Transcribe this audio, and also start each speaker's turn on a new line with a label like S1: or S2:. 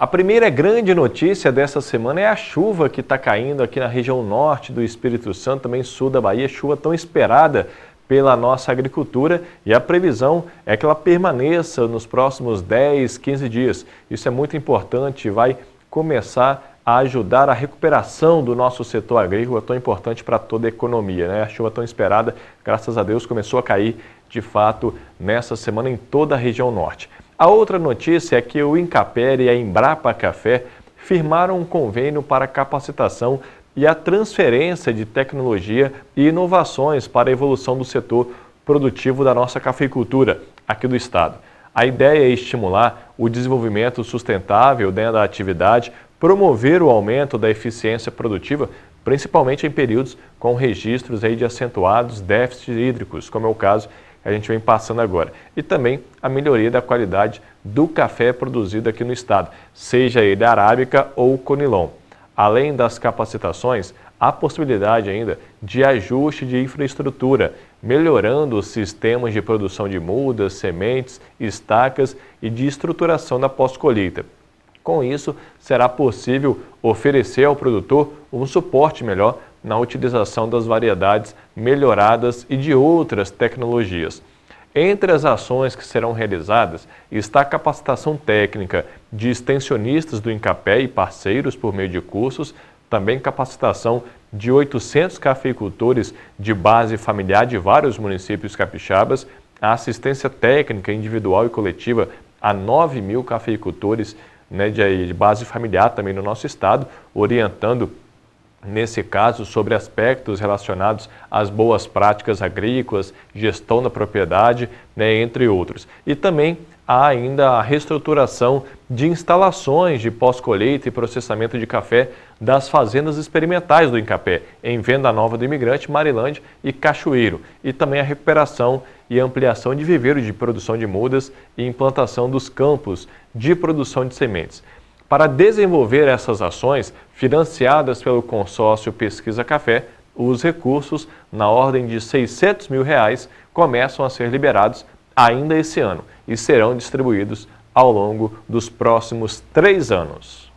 S1: A primeira grande notícia dessa semana é a chuva que está caindo aqui na região norte do Espírito Santo, também sul da Bahia, chuva tão esperada pela nossa agricultura e a previsão é que ela permaneça nos próximos 10, 15 dias. Isso é muito importante, vai começar a ajudar a recuperação do nosso setor agrícola, tão importante para toda a economia. Né? A chuva tão esperada, graças a Deus, começou a cair de fato nessa semana em toda a região norte. A outra notícia é que o Incapere e a Embrapa Café firmaram um convênio para capacitação e a transferência de tecnologia e inovações para a evolução do setor produtivo da nossa cafeicultura aqui do estado. A ideia é estimular o desenvolvimento sustentável dentro da atividade, promover o aumento da eficiência produtiva, principalmente em períodos com registros aí de acentuados déficits hídricos, como é o caso a gente vem passando agora. E também a melhoria da qualidade do café produzido aqui no estado, seja ele arábica ou conilon. Além das capacitações, há possibilidade ainda de ajuste de infraestrutura, melhorando os sistemas de produção de mudas, sementes, estacas e de estruturação da pós-colheita. Com isso, será possível oferecer ao produtor um suporte melhor na utilização das variedades melhoradas e de outras tecnologias. Entre as ações que serão realizadas está a capacitação técnica de extensionistas do Incapé e parceiros por meio de cursos, também capacitação de 800 cafeicultores de base familiar de vários municípios capixabas, a assistência técnica individual e coletiva a 9 mil cafeicultores né, de base familiar também no nosso estado, orientando nesse caso, sobre aspectos relacionados às boas práticas agrícolas, gestão da propriedade, né, entre outros. E também há ainda a reestruturação de instalações de pós-colheita e processamento de café das fazendas experimentais do Incapé, em Venda Nova do Imigrante, Marilândia e Cachoeiro, e também a recuperação e ampliação de viveiros de produção de mudas e implantação dos campos de produção de sementes. Para desenvolver essas ações financiadas pelo consórcio Pesquisa Café, os recursos, na ordem de 600 mil reais, começam a ser liberados ainda esse ano e serão distribuídos ao longo dos próximos três anos.